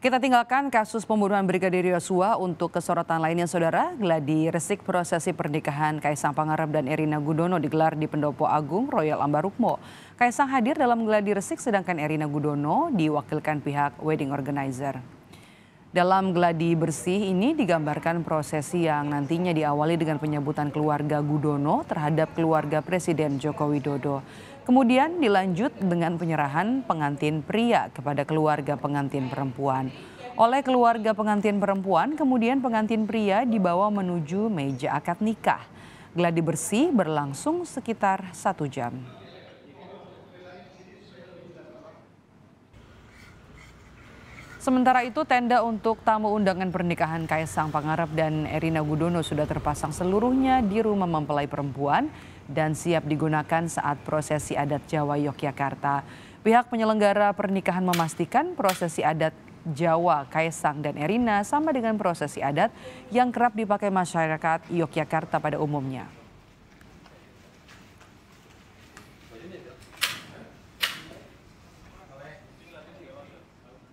Kita tinggalkan kasus pembunuhan Brigadir Yosua untuk kesorotan lainnya saudara. Geladi Resik prosesi pernikahan Kaisang Pangarep dan Erina Gudono digelar di Pendopo Agung Royal Ambarukmo. Kaisang hadir dalam geladi Resik sedangkan Erina Gudono diwakilkan pihak wedding organizer. Dalam geladi bersih ini digambarkan prosesi yang nantinya diawali dengan penyebutan keluarga Gudono terhadap keluarga Presiden Joko Widodo. Kemudian dilanjut dengan penyerahan pengantin pria kepada keluarga pengantin perempuan. Oleh keluarga pengantin perempuan, kemudian pengantin pria dibawa menuju meja akad nikah. Geladi bersih berlangsung sekitar satu jam. Sementara itu tenda untuk tamu undangan pernikahan Kaisang Pangarep dan Erina Gudono sudah terpasang seluruhnya di rumah mempelai perempuan dan siap digunakan saat prosesi adat Jawa Yogyakarta. Pihak penyelenggara pernikahan memastikan prosesi adat Jawa Kaisang dan Erina sama dengan prosesi adat yang kerap dipakai masyarakat Yogyakarta pada umumnya.